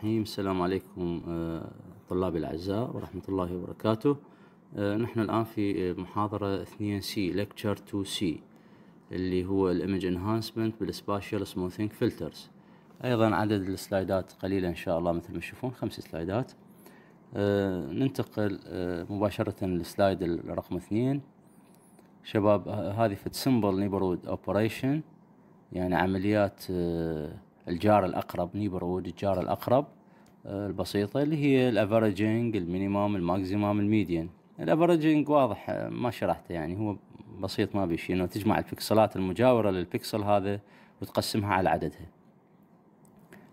الرحيم السلام عليكم آه، طلابي الأعزاء ورحمة الله وبركاته آه، نحن الآن في محاضرة 2C Lecture 2C اللي هو الإيمج انهانسمنت بالسباشيال سموثينج فلترز أيضا عدد السلايدات قليلة إن شاء الله مثل ما تشوفون خمس سلايدات آه، ننتقل مباشرة للسلايد رقم اثنين شباب هذه فد سمبل نيبرود اوبريشن يعني عمليات الجار الأقرب نيبرود الجار الأقرب آه، البسيطة اللي هي الافرجنج المينيموم الماكسيموم الميديان الافرجنج واضح آه، ما شرحته يعني هو بسيط ما بيشي انه تجمع البكسلات المجاورة للبكسل هذا وتقسمها على عددها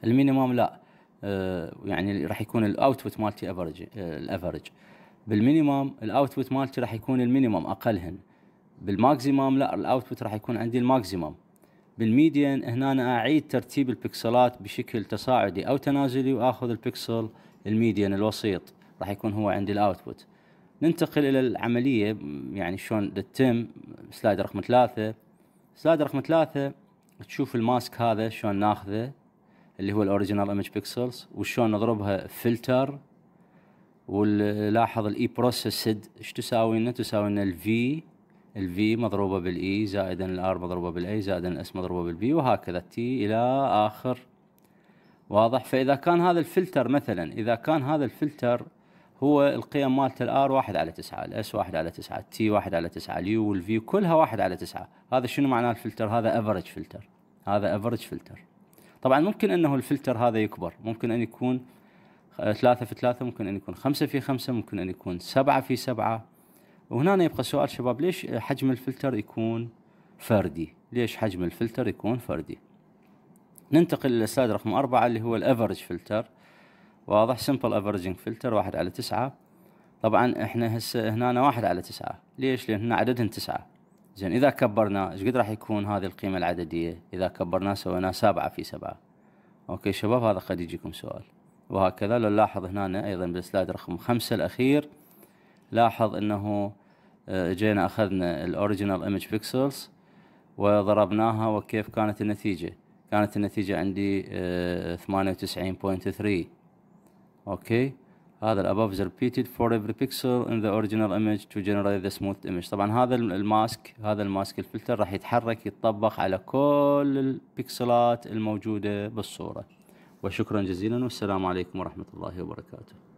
المينيموم لا آه، يعني راح يكون الاوتبوت مالتي افرج الافرج بالمينيموم الاوتبوت مالتي راح يكون المينيموم اقلهن بالماكسيموم لا الاوتبوت راح يكون عندي الماكسيموم بالميديان هنا أنا أعيد ترتيب البكسلات بشكل تصاعدي أو تنازلي وآخذ البكسل الميديان الوسيط راح يكون هو عندي الأوتبوت ننتقل إلى العملية يعني شلون تتم سلايد رقم ثلاثة سلايد رقم ثلاثة تشوف الماسك هذا شلون ناخذه اللي هو الاوريجينال ايمج بيكسلز وشلون نضربها فلتر ولاحظ الاي بروسيسد ايش تساوي لنا تساوي لنا الفي الفي مضروبة بالاي e زائدا الار مضروبة بالاي زائدا الاس مضروبة بالبي وهكذا تي الى اخر واضح فاذا كان هذا الفلتر مثلا اذا كان هذا الفلتر هو القيم مالت الار واحد على تسعة الاس واحد على تسعة التي واحد على تسعة اليو والفي كلها واحد على تسعة هذا شنو معناه الفلتر هذا افرج فلتر هذا افرج فلتر طبعا ممكن انه الفلتر هذا يكبر ممكن ان يكون ثلاثة في ثلاثة ممكن ان يكون خمسة في خمسة ممكن ان يكون سبعة في سبعة وهنا يبقى سؤال شباب ليش حجم الفلتر يكون فردي ليش حجم الفلتر يكون فردي ننتقل للسلايد رقم أربعة اللي هو الافرج فلتر واضح سمبل افرجنج فلتر واحد على تسعة طبعا احنا هسه هنا واحد على تسعة ليش لان هنا عددهن تسعة زين اذا كبرناه ايش قد راح يكون هذه القيمة العددية اذا كبرناه سويناه سبعة في سبعة اوكي شباب هذا قد يجيكم سؤال وهكذا لو نلاحظ هنا ايضا بالسلايد رقم خمسة الاخير لاحظ انه آه، جينا اخذنا الاوريجينال ايمج بيكسلز وضربناها وكيف كانت النتيجة كانت النتيجة عندي آه، ثمانية وتسعين بوينت ثري اوكي هذا الابوف is ريبيتد فور every بيكسل ان ذا اوريجينال ايمج تو جنريت ذا سموث ايمج طبعا هذا الماسك هذا الماسك الفلتر راح يتحرك يتطبق على كل البكسلات الموجودة بالصورة وشكرا جزيلا والسلام عليكم ورحمة الله وبركاته